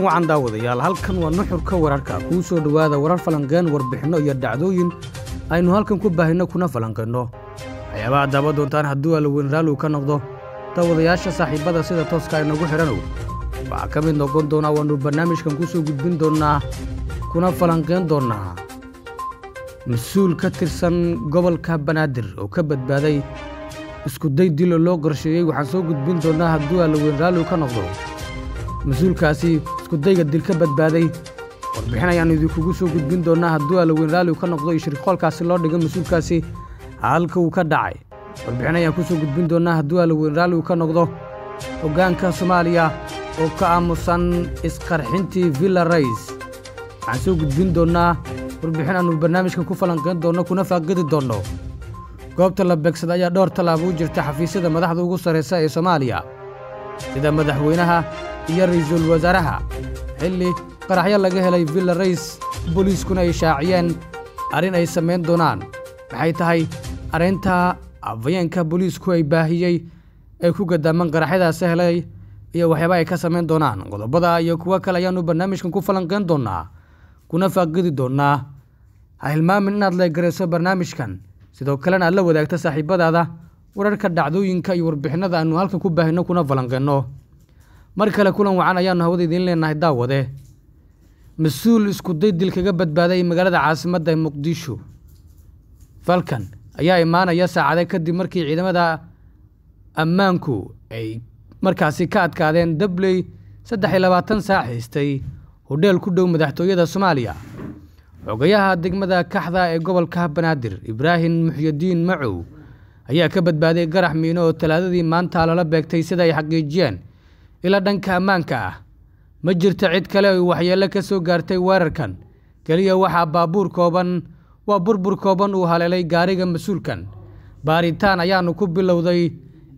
wacaan wacan daawadayaal halkan waa nuxur ka wararka kuu soo dhowaada warar falanqeen warbixinno iyo dhacdooyin aynu halkan ku baahinno kuna falanqayno waxyaabaha daawa doontaan hadduu alaweyn raalligu ka noqdo daawadayaasha saaxiibbada sida tooska nagu xidhanow waxaa ka mid noqon doonaa waannu barnaamijkan ku soo gudbin doonnaa kuna falanqeyn doonnaa mas-uul ka tirsan gobolka banaadir oo ka badbaaday iskuday dilo loo qorsheeyey waxaan soo gudbin doonnaa hadduu alaweyn raalligu ka noqdo mas-uulkaasi iskudayga ka badbaaday warbixin ayaanu idinkugu soo gudbin doonaa hadduu alaweyn raalligu ka noqdo iyo shirqoolkaasi loo dhigo mas-uulkaasi halka uu ka dhacay warbixin ayaan ku soo gudbin doonnaa hadduu alaweyn raalligu ka noqdo hoggaanka soomaaliya oo ka aamusan isqarxintii villa rays waxaan soo gudbin doonnaa warbixin aannu barnaamijkan ku falanqayn doonno kuna faaqidi doonno goobta la beegsada ayaa dhowr tallaaba u jirta xafiisyada madaxda ugu sarraysa ee soomaaliya sida madaxweynaha iyo ra'iisul wasaaraha xilli qaraxyo laga helay villa rays booliiskuna ay shaaciyeen arrin ay samayn doonaan waxay tahay arrinta afayeenka booliisku ay baahiyey ay ku gadaaman qaraxyadaasi helay iyo waxyaaba ay ka samayn doonaan qodobada iyo kuwo kale ayaannu barnaamijkan ku falanqeyn doonaa kuna faaqidi doonaa ha hilmaamin inaad leegarayso barnaamijkan sidoo kalena aad la wadaagta saaxiibadaada wararka dhacdooyinka iyo warbixinnada aannu halkan ku baahino kuna falanqayno mar kale kulan wacan ayaanu hawada idiin leenahay daawade mas-uul iskuday dil kaga badbaaday magaalada caasimadda muqdisho falkan ayaa imaanaya saacade kadib markii ciidamada ammaanku ay markaasi ka adkaadeen dabley saddex iyo labaatan saa xiistay hodheel ku dhow madaxtooyada soomaaliya xogayaha degmada kaxda ee gobolka banaadir ibraahim muxyadiin macow ayaa ka badbaaday garax miino oo talaadadii maanta lala beegtay sida ay xaqiijiyeen ila dhanka ammaanka ah ma jirto cid kale oy waxyeello ka soo gaartay weerarkan keliya waxaa baabuur kooban waa burbur kooban uu haleelay gaariga mas-uulkan baaritaan ayaannu ku bilowday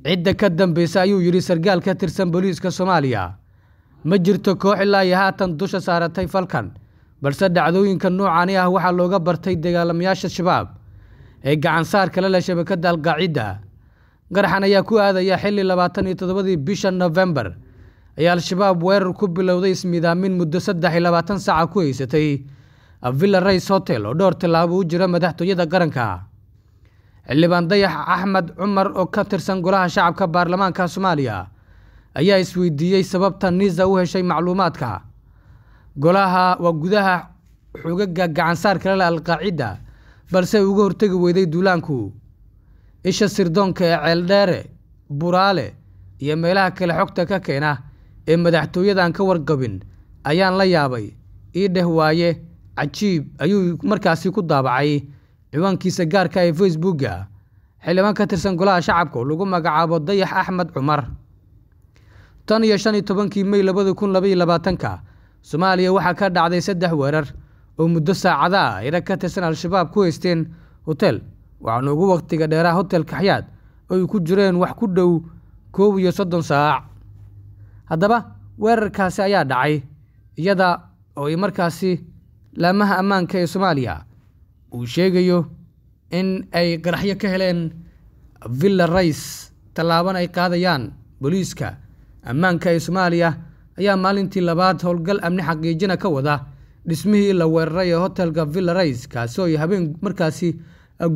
cidda ka dambaysa ayuu yidhi sargaal ka tirsan booliiska soomaaliya ma jirto koox ilaa iyo haatan dusha saaratay falkan balse dhacdooyinka noocaani ah waxaa looga bartay dagaalamayaasha shabaab ee gacansaar kale leh shabakadda algaacidda qaraxan ayaa ku aadaya xilli labaatan iyo toddobadii bisha nofembar ayaa al-shabaab weerar ku bilowday ismidaamin muddo saddex iyo labaatan saaca ku haysatay avilla rays hotel oo dhowr tallaabo u jira madaxtooyada qaranka xildhibaan dayax axmed cumar oo ka tirsan golaha shacabka baarlamaanka soomaaliya ayaa isweydiiyey sababta niisa u heshay macluumaadka golaha waa gudaha xogaga gacansaarka lale alqaacida balse ay uga hortegi weyday duulaanku isha sirdoonka ee ceeldheere buraale iyo meelaha kale xogta ka keena ee madaxtooyadan ka wargabin ayaan la yaabay ii dheh waaye cajiib ayuu markaasi ku daabacay ciwaankiisa gaarka ah ee facebooka xildhibaan ka tirsan golaha shacabka oo lagu magacaabo dayax axmed cumar tan iyo shan iyo tobankii mey labada kun labaiyo labaatanka soomaaliya waxaa ka dhacday saddex weerar oo muddo saacada ah irag ka tirsan al-shabaab ku haysteen hotel waxaana ugu waqtiga dheeraa hotel kaxyaad oo ku jireen wax ku dhow koob iyo soddon saac haddaba weerarkaasi ayaa dhacay iyada oo ay markaasi laamaha ammaanka ee soomaaliya uu sheegayo in ay qaraxyo ka heleen villa rays tallaaban ay qaadayaan booliiska ammaanka ee soomaaliya ayaa maalintii labaad howlgal amni xaqiijina ka wada dhismihii la weeraray ee hotelka villa rays kaasoo ay habeen markaasi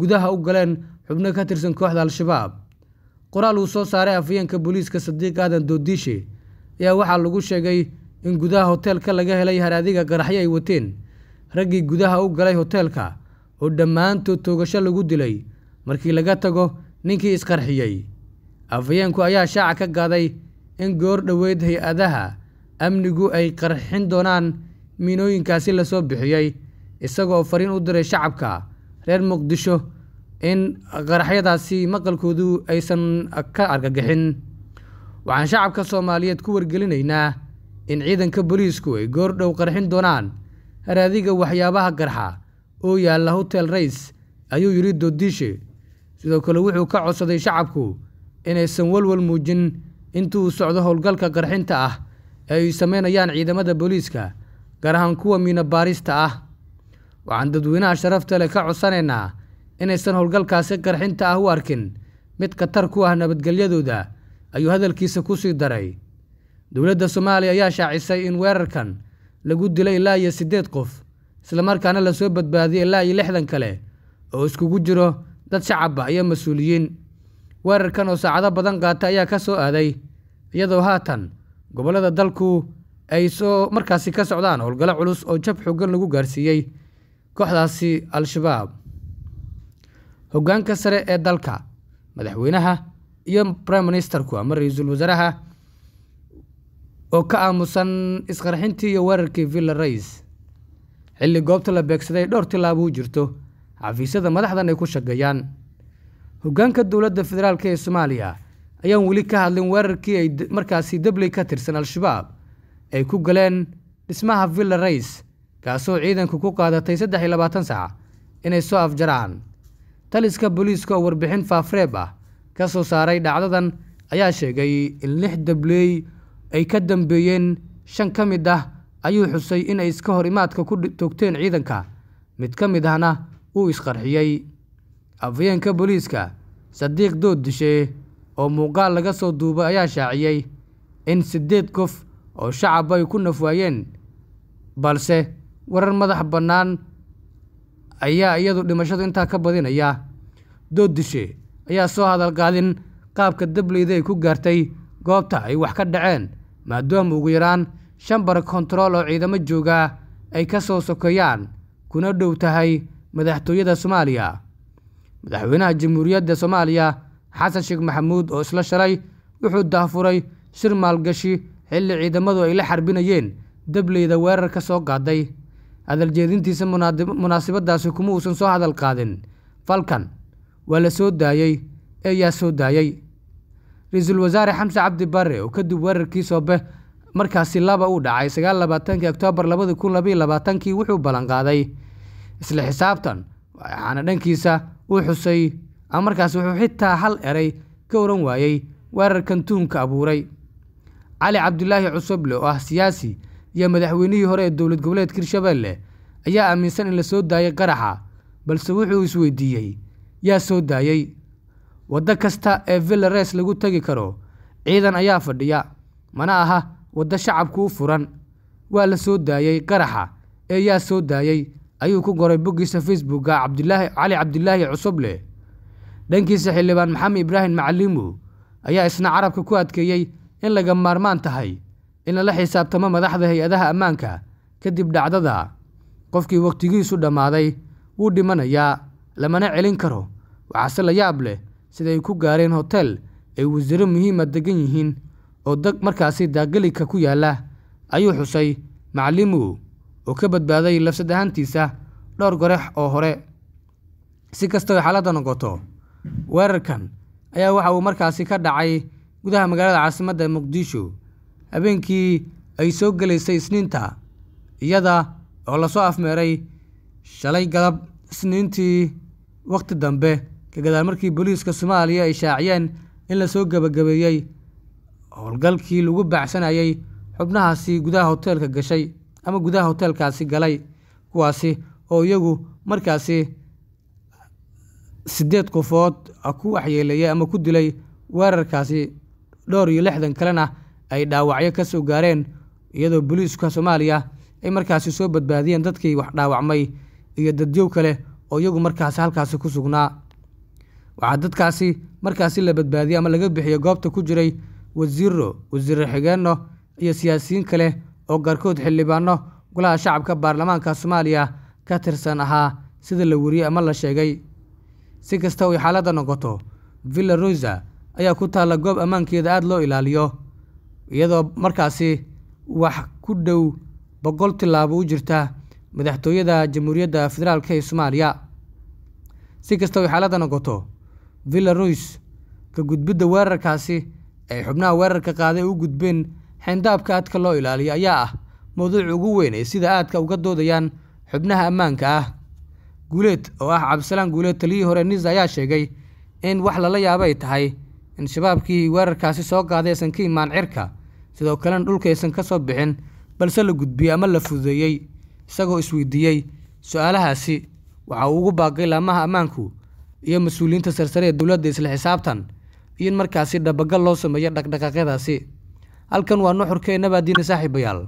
gudaha u galeen xubno ka tirsan kooxda al-shabaab qoraal uu soo saaray afayeenka booliiska sadiiq aadan doodiishe ayaa waxaa lagu sheegay in gudaha hoteelka laga helay haraadiga qaraxyo ay wateen raggii gudaha u galay hoteelka oo dhammaantood toogasho lagu dilay markii laga tago ninkii isqarxiyey afhayeenku ayaa shaaca ka qaaday in goor dhoweyd hay-adaha amnigu ay qarxin doonaan miinooyinkaasi lasoo bixiyey isagoo fariin u diray shacabka reer muqdisho in qaraxyadaasi maqalkoodu aysan ka argagixin waxaan shacabka soomaaliyeed ku wargelinaynaa in ciidanka booliisku ay goordhow qarxin doonaan haraadiga waxyaabaha qarxa oo yaalla hotel rays ayuu yidhi dodiishe sidoo kale wuxuu ka codsaday shacabku inaysan walwal muujin intuu socdo howlgalka qarxinta ah ee ay samaynayaan ciidamada booliiska gaar ahaan kuwa miino baarista ah waxaan dadweynaha sharafta leh ka codsanaynaa inaysan howlgalkaasi qarxinta ah u arkin mid khatar ku ah nabadgelyadooda ayuu hadalkiisa kusii daray dowladda soomaaliya ayaa shaacisay in weerarkan lagu dilay ilaa iyo siddeed qof islamarkaana lasoo badbaadiyay ilaa iyo lixdan kale oo iskugu jiro dad shacaba iyo mas-uuliyiin weerarkan oo saacado badan qaata ayaa ka soo aaday iyadoo haatan gobollada dalku ay soo markaasi ka socdaan howlgallo culus oo jab xoogan lagu gaarsiiyey kooxdaasi al-shabaab hoggaanka sare ee dalka madaxweynaha iyo brime ministerku ama ra-iisul wasaaraha oo ka aamusan isqarxintii iyo weerarkii villa rays xilli goobta la beegsaday dhowr tillaabuu jirto xafiisyada madaxdan ay ku shaqeeyaan hoggaanka dowladda federaalk ee soomaaliya ayaan weli ka hadlin weerarkii ay markaasi dabley ka tirsan al-shabaab ay ku galeen dhismaha villa rays kaasoo ciidanku ku qaadatay saddex iyo labaatan sac inay soo afjaraan taliska booliiska oo warbixin faafreeb ah ka soo saaray dhacdadan ayaa sheegay in lix dableey ay ka dambeeyeen shan ka mid ah ayuu xusay inay iska hor imaadka ku togteen ciidanka mid ka mid ahna uu isqarxiyey afayeenka booliiska sadiiq dood dishe oo muuqaal laga soo duubay ayaa shaaciyey in siddeed qof oo shacab ay ku nafwaayeen balse warar madax bannaan ayaa iyadu dhimashadu intaa ka badinaya dood dishe ayaa soo hadalgaadin qaabka dableyda ay ku gaartay goobta ay wax ka dhaceen maadaama ugu yaraan shan bar kontarool oo ciidamo jooga ay ka soo sokeeyaan kuna dhow tahay madaxtooyada soomaaliya madaxweynaha jamhuuriyadda soomaaliya xasan sheekh maxamuud oo isla shalay wuxuu daahfuray shir maalgashi xilli ciidamadu ay la xarbinayeen dableyda weerar ka soo qaaday hadaljeedintiisa munaasibaddaasi kuma uusan soo hadal qaadin falkan waa la soo daayey ee yaa soo daayey ra-iisul wasaare xamse cabdi bare oo kadib weerarkii soobe markaasi laba uu dhacay sagaal labaatankii oktoobar labada kun labaiyo labaatankii wuxuu ballanqaaday isla xisaabtan waxaana dhankiisa uu xusay ama markaasi wuxuu xitaa hal eray ka oran waayey weerarkan tuunka abuuray cali cabdilaahi cusuble oo ah siyaasi iyo madaxweynihii hore ee dowlad goboleedka hirshabeelle ayaa aaminsan in la soo daayay qaraxa balse wuxuu isweydiiyey yaa soo daayey waddo kasta ee villares lagu tegi karo ciidan ayaa fadhiya mana aha waddo u furan waa la soo daayey qaraxa ee yaa soo daayey ayuu ku qoray boggiisa facebooka cabdilaahi cali cabdilaahi cusub leh dhankiisa xildhibaan maxamed ibraahim macalimu ayaa isna carabka ku adkeeyey in laga maarmaan tahay in lala xisaabtamo madaxda hay-adaha ammaanka kadib dhacdada qofkii wakhtigiisu dhammaaday wuu dhimanayaa lamana celin karo waxaase la yaab leh sidaay ku gaareen hotel ay wasiiro muhiima degan yihiin oo dag markaasi daaqgeligka ku yaalla ayuu xusay macalimuhu oo ka badbaaday lafsad ahaantiisa dhowr gorex oo hore si kastaba xaaladda noqoto weerarkan ayaa waxa uu markaasi ka dhacay gudaha magaalada caasimadda muqdisho habeenkii ay soo gelaysay isniinta iyada oo lasoo afmeeray shalay galab isniintii wakhti dambe kagadaal markii boliiska soomaaliya ay shaaciyeen in lasoo gabagabeeyey howlgalkii lagu baacsanayey xubnahaasi gudaha hoteelka gashay ama gudaha hoteelkaasi galay kuwaasi oo iyagu markaasi siddeed qofood ku waxyeeleeyey ama ku dilay weerarkaasi dhowr iyo lixdan kalena ay dhaawacyo ka soo gaareen iyadoo boliiska soomaaliya ay markaasi soo badbaadiyeen dadkii wax dhaawacmay iyo dadyow kale oo iyagu markaasi halkaasi ku sugnaa waxaa dadkaasi markaasi la badbaadiyey ama laga bixiya goobta ku jiray wasiiro wasiire xigeenno iyo siyaasiyiin kale oo qaarkood xildhibaano golaha shacabka baarlamaanka soomaaliya ka tirsan ahaa sida la wariyey ama la sheegay si kasta ay xaaladda noqoto villa rosa ayaa ku taalla goob ammaankeeda aada loo ilaaliyo iyadoo markaasi wax ku dhow boqol tilaabo u jirta madaxtooyada jamhuuriyadda federaalk ee soomaaliya si kasta oy xaaladda noqoto villa ruis ka gudbidda weerarkaasi ay xubnaha weerarka qaaday u gudbeen xeendaabka aadka loo ilaaliyo ayaa ah mawduuc ugu weyn ee sida aadka uga doodayaan xubnaha ammaanka ah guuleed oo ah cabdisalaam guuleed taliyihii hore nisa ayaa sheegay in wax lala yaabay tahay in shabaabkii weerarkaasi soo qaaday aysan ka imaan cirka sidoo kalena dhulka aysan ka soo bixin balse la gudbiyey ama la fududeeyey isagoo isweydiiyey su-aalahaasi waxa uu ugu baaqay laamaha ammaanku iyo mas-uuliyiinta sarsare ee dowladda isla xisaabtan iyo in markaasi dhabagal loo sameeyo dhaqdhaqaaqyadaasi halkan waa nuxurkeennabaadiina saaxiibayaal